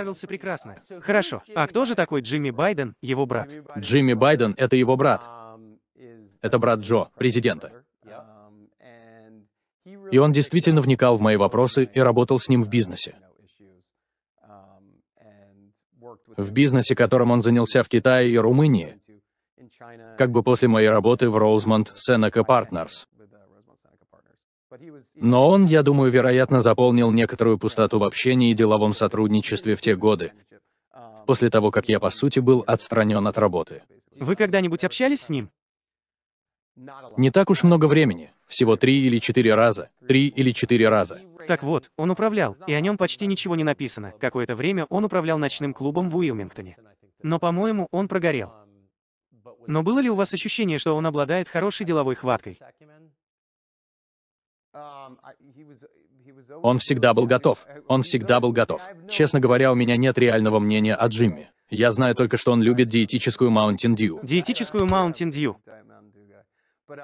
Справился прекрасно. Хорошо. А кто же такой Джимми Байден, его брат? Джимми Байден — это его брат. Это брат Джо, президента. И он действительно вникал в мои вопросы и работал с ним в бизнесе. В бизнесе, которым он занялся в Китае и Румынии, как бы после моей работы в Роузмонд Сенека Партнерс. Но он, я думаю, вероятно, заполнил некоторую пустоту в общении и деловом сотрудничестве в те годы, после того, как я, по сути, был отстранен от работы. Вы когда-нибудь общались с ним? Не так уж много времени, всего три или четыре раза, три или четыре раза. Так вот, он управлял, и о нем почти ничего не написано. Какое-то время он управлял ночным клубом в Уилмингтоне. Но, по-моему, он прогорел. Но было ли у вас ощущение, что он обладает хорошей деловой хваткой? Он всегда был готов. Он всегда был готов. Честно говоря, у меня нет реального мнения о Джимми. Я знаю только, что он любит диетическую Mountain Dew. Диетическую Mountain Dew.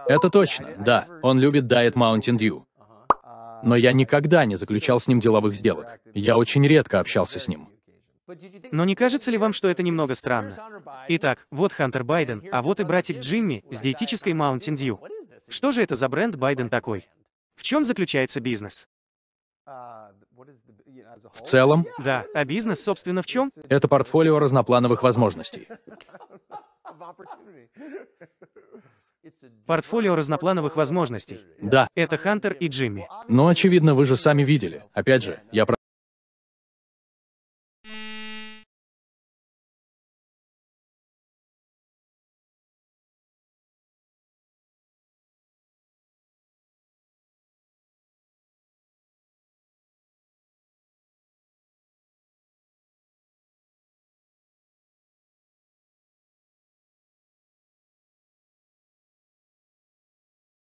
Это точно, да. Он любит Diet Mountain Dew. Но я никогда не заключал с ним деловых сделок. Я очень редко общался с ним. Но не кажется ли вам, что это немного странно? Итак, вот Хантер Байден, а вот и братик Джимми с диетической Mountain Dew. Что же это за бренд Байден такой? В чем заключается бизнес? А, в целом? Да. А бизнес, собственно, в чем? Uh, Это портфолио разноплановых возможностей. Портфолио разноплановых возможностей. Да. Это Хантер и Джимми. Но, очевидно, вы же сами видели. Опять же, я про